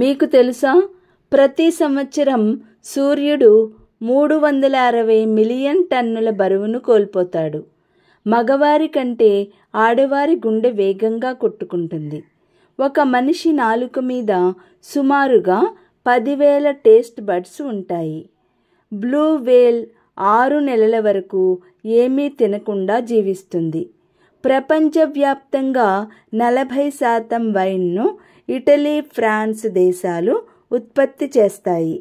మీకు తెలుసా ప్రతి సంవత్సరం సూర్యుడు మూడు వందల అరవై మిలియన్ టన్నుల బరువును కోల్పోతాడు మగవారి కంటే ఆడవారి గుండె వేగంగా కొట్టుకుంటుంది ఒక మనిషి నాలుక మీద సుమారుగా పదివేల టేస్ట్ బడ్స్ ఉంటాయి బ్లూ వేల్ ఆరు నెలల వరకు ఏమీ తినకుండా జీవిస్తుంది ప్రపంచవ్యాప్తంగా నలభై శాతం వైన్ను ఇటలీ ఫ్రాన్స్ దేశాలు ఉత్పత్తి చేస్తాయి